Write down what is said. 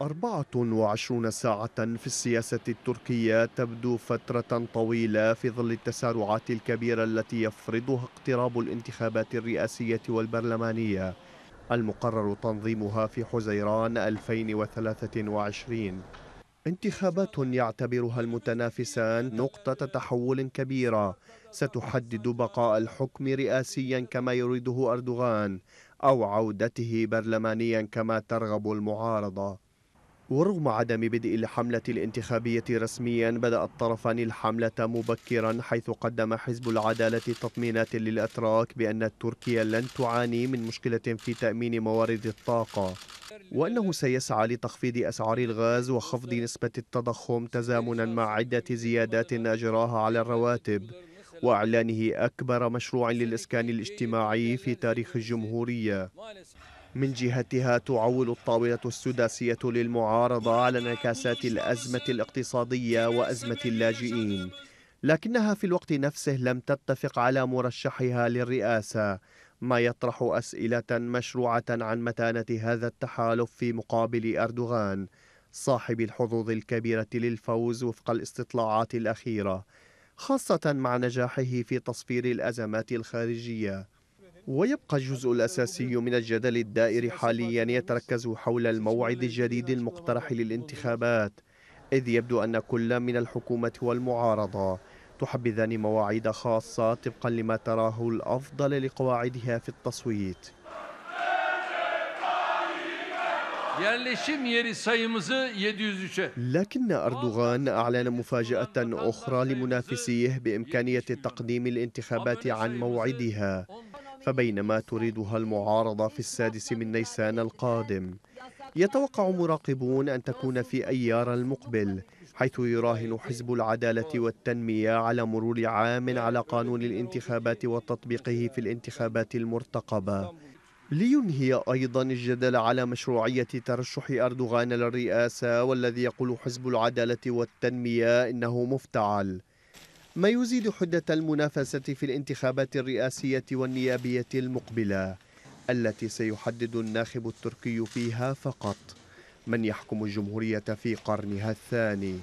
24 ساعة في السياسة التركية تبدو فترة طويلة في ظل التسارعات الكبيرة التي يفرضها اقتراب الانتخابات الرئاسية والبرلمانية المقرر تنظيمها في حزيران 2023 انتخابات يعتبرها المتنافسان نقطة تحول كبيرة ستحدد بقاء الحكم رئاسيا كما يريده أردوغان أو عودته برلمانيا كما ترغب المعارضة ورغم عدم بدء الحملة الانتخابية رسميا بدأ الطرفان الحملة مبكرا حيث قدم حزب العدالة تطمينات للأتراك بأن تركيا لن تعاني من مشكلة في تأمين موارد الطاقة وأنه سيسعى لتخفيض أسعار الغاز وخفض نسبة التضخم تزامنا مع عدة زيادات أجراها على الرواتب وإعلانه أكبر مشروع للإسكان الاجتماعي في تاريخ الجمهورية من جهتها تعول الطاولة السداسية للمعارضة على انعكاسات الأزمة الاقتصادية وأزمة اللاجئين لكنها في الوقت نفسه لم تتفق على مرشحها للرئاسة ما يطرح أسئلة مشروعة عن متانة هذا التحالف في مقابل أردوغان صاحب الحظوظ الكبيرة للفوز وفق الاستطلاعات الأخيرة خاصة مع نجاحه في تصفير الأزمات الخارجية ويبقى الجزء الأساسي من الجدل الدائر حاليا يتركز حول الموعد الجديد المقترح للانتخابات إذ يبدو أن كل من الحكومة والمعارضة تحبذان مواعيد خاصة طبقا لما تراه الأفضل لقواعدها في التصويت لكن أردوغان أعلن مفاجأة أخرى لمنافسيه بإمكانية تقديم الانتخابات عن موعدها فبينما تريدها المعارضة في السادس من نيسان القادم يتوقع مراقبون أن تكون في أيار المقبل حيث يراهن حزب العدالة والتنمية على مرور عام على قانون الانتخابات وتطبيقه في الانتخابات المرتقبة لينهي أيضا الجدل على مشروعية ترشح أردوغان للرئاسة والذي يقول حزب العدالة والتنمية إنه مفتعل ما يزيد حدة المنافسة في الانتخابات الرئاسية والنيابية المقبلة التي سيحدد الناخب التركي فيها فقط من يحكم الجمهورية في قرنها الثاني